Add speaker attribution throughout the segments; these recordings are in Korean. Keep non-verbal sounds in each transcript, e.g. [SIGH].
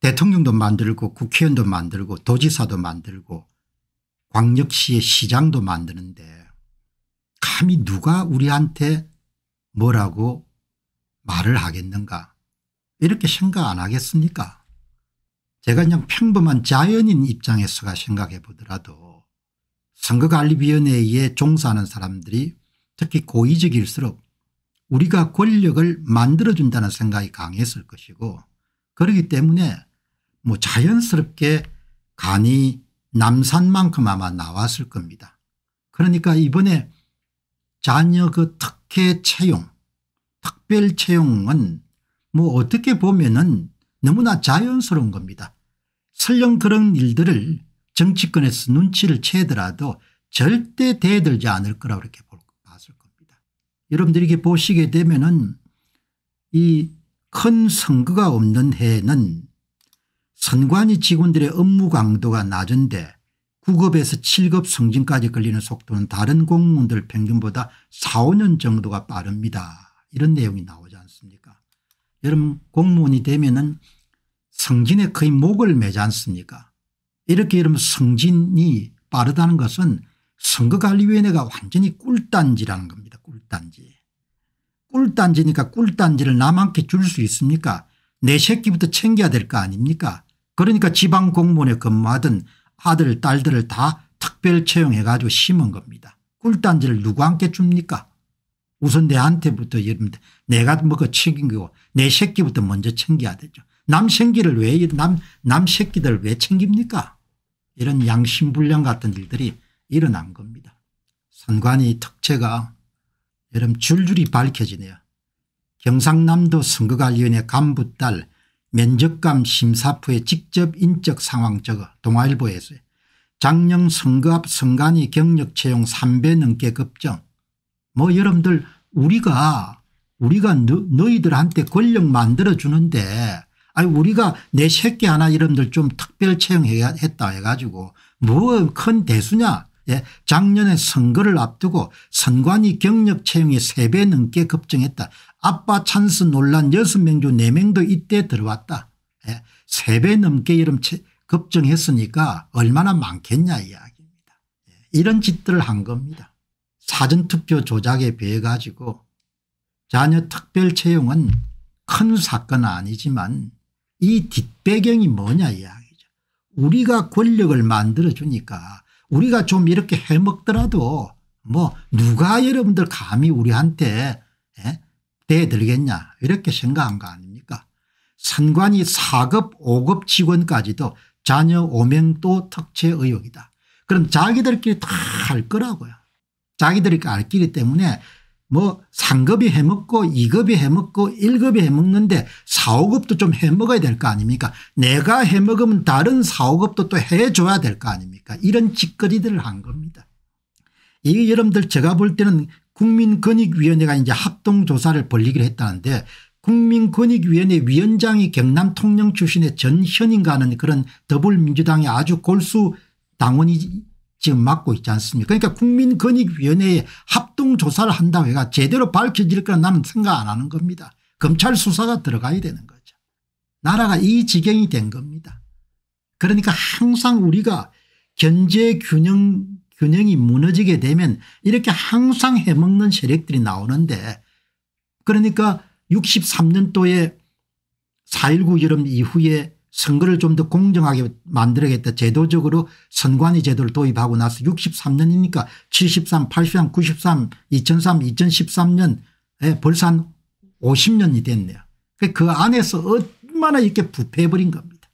Speaker 1: 대통령도 만들고 국회의원도 만들고 도지사도 만들고 광역시의 시장도 만드는데 감히 누가 우리한테 뭐라고 말을 하겠는가 이렇게 생각 안 하겠습니까 제가 그냥 평범한 자연인 입장에서가 생각해 보더라도 선거관리위원회에 종사하는 사람들이 특히 고의적일수록 우리가 권력을 만들어준다는 생각이 강했을 것이고 그렇기 때문에 뭐 자연스럽게 간이 남산만큼 아마 나왔을 겁니다. 그러니까 이번에 자녀 그 특혜 채용 특별 채용은 뭐 어떻게 보면은 너무나 자연스러운 겁니다. 설령 그런 일들을 정치권에서 눈치를 채더라도 절대 대들지 않을 거라고 이렇게 봤을 겁니다. 여러분들이 이렇게 보시게 되면은 이 큰 선거가 없는 해에는 선관위 직원들의 업무 강도가 낮은데 9급에서 7급 승진까지 걸리는 속도는 다른 공무원들 평균보다 4, 5년 정도가 빠릅니다. 이런 내용이 나오지 않습니까 여러분 공무원이 되면 은 승진에 거의 목을 매지 않습니까 이렇게 여러분 승진이 빠르다는 것은 선거관리위원회가 완전히 꿀단지라는 겁니다. 꿀단지. 꿀단지니까 꿀단지를 남한테 줄수 있습니까 내 새끼부터 챙겨야 될 거 아닙니까 그러니까 지방 공무원에 근무하던 아들 딸들을 다 특별 채용해 가지고 심은 겁니다. 꿀단지를 누구한테 줍니까 우선 내한테부터 여러분 내가 먹어 뭐 그 챙임기고내 새끼부터 먼저 챙겨야 되죠. 남 생기를 왜남남 새끼들 왜 챙깁니까 이런 양심불량 같은 일들이 일어난 겁니다. 선관위 특채가 여러분 줄줄이 밝혀지네요. 경상남도 선거관리위원회 간부 딸 면접감 심사표에 직접 인적 상황 적어 동아일보에서 작년 선거 앞 선관위 경력 채용 3배 넘게 급증 뭐 여러분들 우리가 우리가 너, 너희들한테 권력 만들어주는데 아니 우리가 내 새끼 하나 여러분들좀 특별 채용했다 해가지고 뭐 큰 대수냐 예, 작년에 선거를 앞두고 선관위 경력 채용이 3배 넘게 급증했다. 아빠 찬스 논란 6명 중 4명도 이때 들어왔다. 예, 3배 넘게 이름 급증했으니까 얼마나 많겠냐 이야기입니다. 예, 이런 짓들을 한 겁니다. 사전투표 조작에 비해 가지고 자녀 특별 채용은 큰 사건은 아니지만 이 뒷배경이 뭐냐 이야기죠. 우리가 권력을 만들어주니까 우리가 좀 이렇게 해먹더라도 뭐 누가 여러분들 감히 우리한테 예? 대들겠냐 이렇게 생각한 거 아닙니까 선관위 4급 5급 직원까지도 자녀 오명도 특채 의혹이다. 그럼 자기들끼리 다 할 거라고요. 자기들이 알기 때문에 뭐3급이 해먹고 2급이 해먹고 1급이 해먹는데 4, 5급도 좀 해먹어야 될 거 아닙니까 내가 해먹으면 다른 4, 5급도 또 해줘야 될 거 아닙니까 이런 짓거리들을 한 겁니다. 이 여러분들 제가 볼 때는 국민권익위원회가 이제 합동조사를 벌리기로 했다는데 국민권익위원회 위원장이 경남 통영 출신의 전현인가 하는 그런 더불민주당의 아주 골수 당원이 지금 맡고 있지 않습니까 그러니까 국민권익위원회에 합동조사를 한다고 해가 제대로 밝혀질 거라 나는 생각 안 하는 겁니다. 검찰 수사가 들어가야 되는 거죠. 나라가 이 지경이 된 겁니다. 그러니까 항상 우리가 견제 균형 균형이 무너지게 되면 이렇게 항상 해먹는 세력들이 나오는데 그러니까 63년도에 4.19 여름 이후에 선거를 좀 더 공정하게 만들어야겠다 제도적으로 선관위 제도를 도입하고 나서 63년이니까 73 83 93 2003 2013년에 벌써 한 50년이 됐네요. 그, 그 안에서 얼마나 이렇게 부패해버린 겁니다.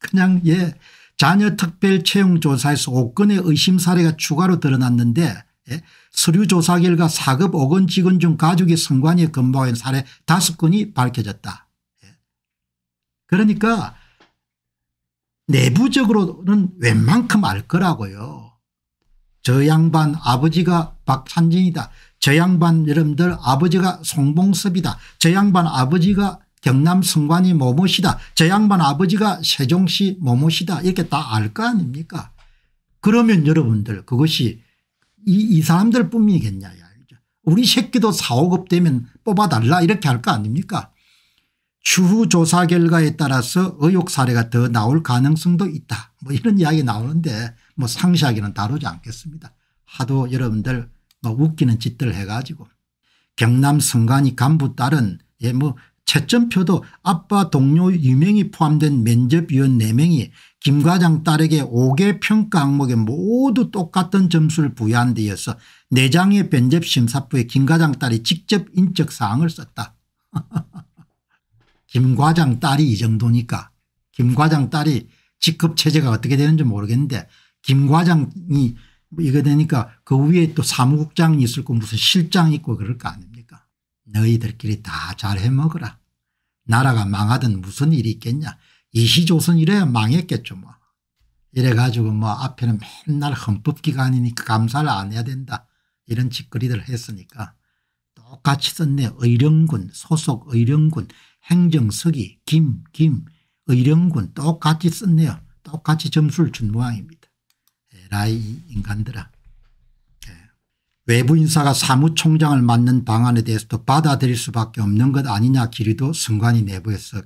Speaker 1: 그냥 예 자녀 특별 채용 조사에서 5건의 의심 사례가 추가로 드러났는데 예, 서류 조사 결과 4급 5건 직원 중 가족이 선관위에 근무한 사례 5건이 밝혀졌다. 예. 그러니까 내부적으로는 웬만큼 알 거라고요. 저 양반 아버지가 박한진이다. 저 양반 여러분들 아버지가 송봉섭이다. 저 양반 아버지가 경남 성관이 모모시다. 저 양반 아버지가 세종시 모모시다. 이렇게 다 알 거 아닙니까 그러면 여러분들 그것이 이, 이 사람들 뿐이겠냐. 우리 새끼도 4, 5급 되면 뽑아달라 이렇게 할 거 아닙니까 추후 조사 결과에 따라서 의혹 사례가 더 나올 가능성도 있다. 뭐 이런 이야기 나오는데 뭐 상세하게는 다루지 않겠습니다. 하도 여러분들 뭐 웃기는 짓들 해가지고 경남 성관이 간부 딸은 예뭐 채점표도 아빠 동료 유명이 포함된 면접위원 4명이 김 과장 딸에게 5개 평가 항목에 모두 똑같은 점수를 부여한 데 이어서 내장의 면접심사부에 김 과장 딸이 직접 인적 사항을 썼다. [LAUGHS] 김 과장 딸이 이 정도니까 김 과장 딸이 직급 체제가 어떻게 되는지 모르겠는데 김 과장이 이거 되니까 그 위에 또 사무국장이 있을 거 무슨 실장 있고 그럴 거 아닙니까 너희들끼리 다 잘 해먹어라 나라가 망하든 무슨 일이 있겠냐 이시조선 이래야 망했겠죠 뭐 이래가지고 뭐 앞에는 맨날 헌법기관이니까 감사를 안 해야 된다 이런 짓거리들 했으니까 똑같이 썼네 의령군 소속 의령군 행정석이 김, 김, 의령군 똑같이 썼네요. 똑같이 점수를 준 모양입니다. 에라이 예, 인간들아. 예. 외부 인사가 사무총장을 맡는 방안에 대해서도 받아들일 수밖에 없는 것 아니냐 기류도 승관이 내부에서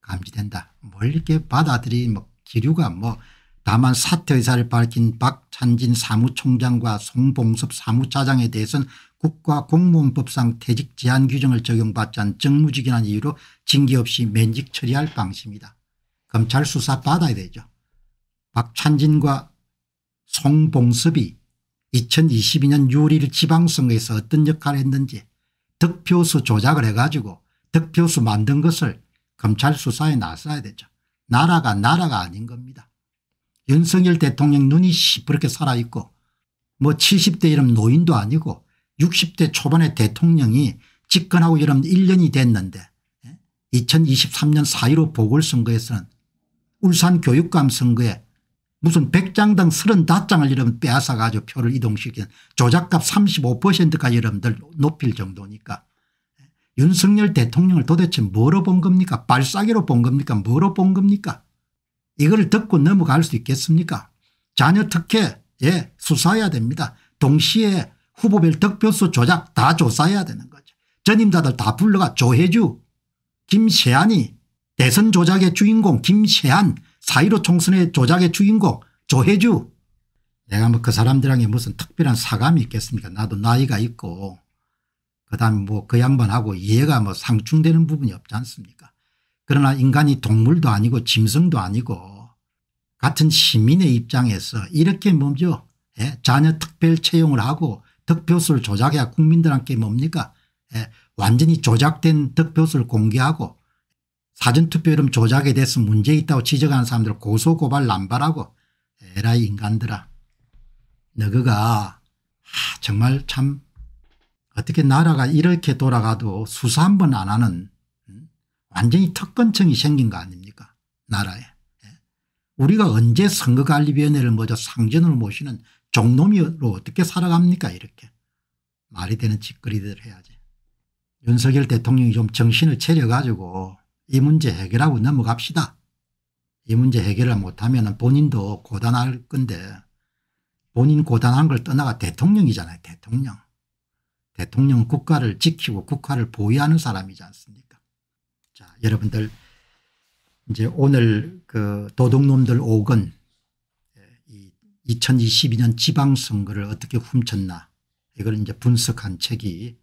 Speaker 1: 감지된다. 뭘 이렇게 받아들이 뭐 기류가 뭐 다만 사퇴 의사를 밝힌 박찬진 사무총장과 송봉섭 사무차장에 대해서는 국가 공무원법상 퇴직 제한 규정을 적용받지 않은 정무직이라는 이유로 징계 없이 면직 처리할 방침이다. 검찰 수사 받아야 되죠. 박찬진과 송봉섭이 2022년 6월 1일 지방선거에서 어떤 역할을 했는지 득표수 조작을 해가지고 득표수 만든 것을 검찰 수사에 나서야 되죠. 나라가 나라가 아닌 겁니다. 윤석열 대통령 눈이 시퍼렇게 살아있고 뭐 70대 이름 노인도 아니고 60대 초반의 대통령이 집권하고 여러분 1년이 됐는데 2023년 예? 4.15 보궐선거에서는 울산 교육감 선거에 무슨 100장당 35장을 여러분 빼앗아 가지고 표를 이동시키는 조작값 35%까지 여러분들 높일 정도니까 예? 윤석열 대통령을 도대체 뭐로 본 겁니까 발사기로 본 겁니까 뭐로 본 겁니까 이걸 듣고 넘어갈 수 있겠습니까 자녀 특혜 예 수사해야 됩니다 동시에 후보별 득표수 조작 다 조사해야 되는 거죠. 전임자들 다 불러가 조혜주 김세한이 대선 조작의 주인공 김세한 사1 5 총선의 조작의 주인공 조혜주 내가 뭐 그 사람들에게 무슨 특별한 사감이 있겠습니까 나도 나이가 있고 그다음에 뭐 그 양반하고 이해가 뭐 상충되는 부분이 없지 않습니까 그러나 인간이 동물도 아니고 짐승도 아니고 같은 시민의 입장에서 이렇게 먼저 예? 자녀 특별 채용을 하고 득표수를 조작해야 국민들한테 뭡니까 예, 완전히 조작된 득표수를 공개하고 사전투표 이름 조작에 대해서 문제 있다고 지적하는 사람들 고소고발 남발하고 에라이 인간들아 너그가 정말 참 어떻게 나라가 이렇게 돌아가도 수사 한 번 안 하는 음, 완전히 특권층이 생긴 거 아닙니까 나라에. 예. 우리가 언제 선거관리위원회를 먼저 상전으로 모시는 종놈이로 어떻게 살아갑니까 이렇게. 말이 되는 짓거리들을 해야지. 윤석열 대통령이 좀 정신을 차려가지고 이 문제 해결하고 넘어갑시다. 이 문제 해결을 못하면 본인도 고단할 건데 본인 고단한 걸 떠나가 대통령이잖아요. 대통령. 대통령 국가를 지키고 국가를 보위하는 사람이지 않습니까 자 여러분들 이제 오늘 그 도둑놈들 5건 2022년 지방선거를 어떻게 훔쳤나 이걸 이제 분석한 책이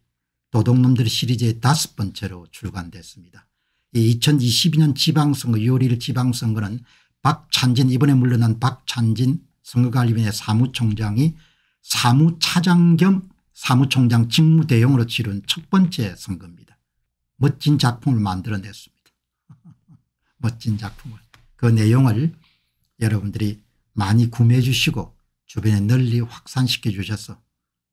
Speaker 1: 도둑놈들 시리즈의 다섯 번째로 출간됐습니다. 이 2022년 지방선거 6월 1 지방선거는 박찬진 이번에 물러난 박찬진 선거관리위원회 사무총장이 사무차장 겸 사무총장 직무대행으로 치른 첫 번째 선거입니다. 멋진 작품을 만들어냈습니다. [LAUGHS] 멋진 작품을 그 내용을 여러분들이 많이 구매해 주시고 주변에 널리 확산시켜 주셔서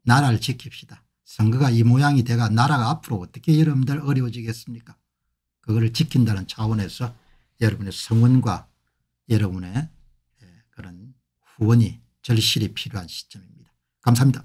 Speaker 1: 나라를 지킵시다. 선거가 이 모양이 돼가 나라가 앞으로 어떻게 여러분들 어려워지겠습니까 그걸 지킨다는 차원에서 여러분의 성원과 여러분의 예, 그런 후원이 절실히 필요한 시점입니다. 감사합니다.